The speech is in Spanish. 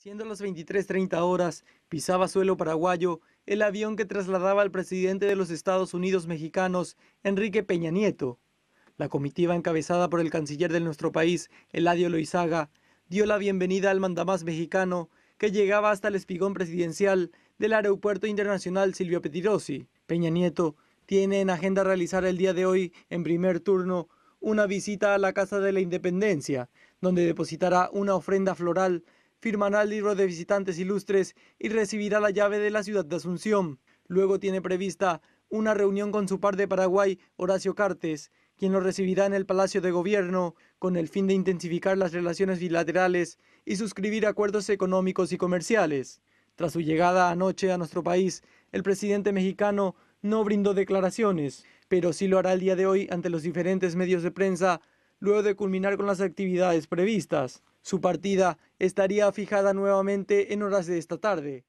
Siendo las 23.30 horas, pisaba suelo paraguayo el avión que trasladaba al presidente de los Estados Unidos mexicanos, Enrique Peña Nieto. La comitiva encabezada por el canciller de nuestro país, Eladio Loizaga, dio la bienvenida al mandamás mexicano que llegaba hasta el espigón presidencial del Aeropuerto Internacional Silvio Petirosi. Peña Nieto tiene en agenda realizar el día de hoy, en primer turno, una visita a la Casa de la Independencia, donde depositará una ofrenda floral firmará el libro de visitantes ilustres y recibirá la llave de la ciudad de Asunción. Luego tiene prevista una reunión con su par de Paraguay, Horacio Cartes, quien lo recibirá en el Palacio de Gobierno con el fin de intensificar las relaciones bilaterales y suscribir acuerdos económicos y comerciales. Tras su llegada anoche a nuestro país, el presidente mexicano no brindó declaraciones, pero sí lo hará el día de hoy ante los diferentes medios de prensa luego de culminar con las actividades previstas. Su partida estaría fijada nuevamente en horas de esta tarde.